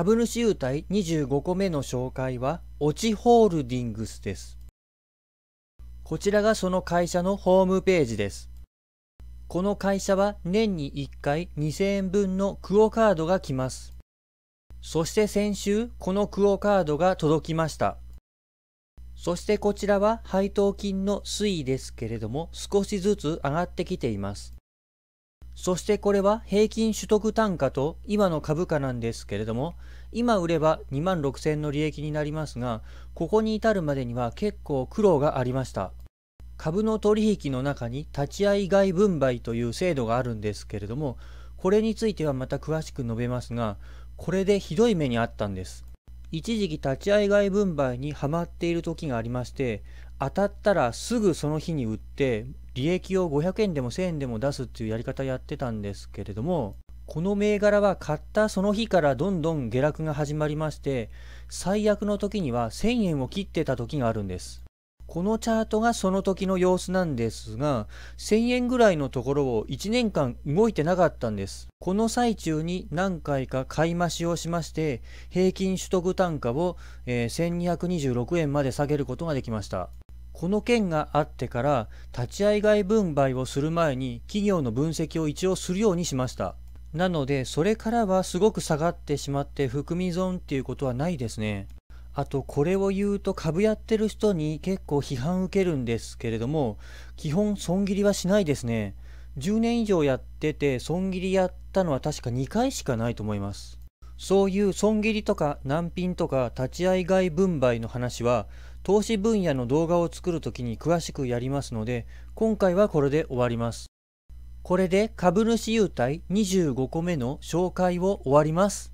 株主優待25個目の紹介は、オチホールディングスです。こちらがその会社のホームページです。この会社は年に1回2000円分のクオカードが来ます。そして先週、このクオカードが届きました。そしてこちらは配当金の推移ですけれども少しずつ上がってきています。そしてこれは平均取得単価と今の株価なんですけれども、今売れば2万6000の利益になりますが、ここに至るまでには結構苦労がありました。株の取引の中に立ち合い外分配という制度があるんですけれども、これについてはまた詳しく述べますが、これでひどい目にあったんです。一時期立ち会い外分配にはまっている時がありまして当たったらすぐその日に売って利益を500円でも1000円でも出すっていうやり方やってたんですけれどもこの銘柄は買ったその日からどんどん下落が始まりまして最悪の時には1000円を切ってた時があるんですこのチャートがその時の様子なんですが、1000円ぐらいのところを1年間動いてなかったんです。この最中に何回か買い増しをしまして、平均取得単価を、えー、1226円まで下げることができました。この件があってから、立ち合い外分配をする前に企業の分析を一応するようにしました。なので、それからはすごく下がってしまって含み損っていうことはないですね。あとこれを言うと株やってる人に結構批判受けるんですけれども基本損切りはしないですね10年以上やってて損切りやったのは確か2回しかないと思いますそういう損切りとか難品とか立ち会い外分配の話は投資分野の動画を作るときに詳しくやりますので今回はこれで終わりますこれで株主優待25個目の紹介を終わります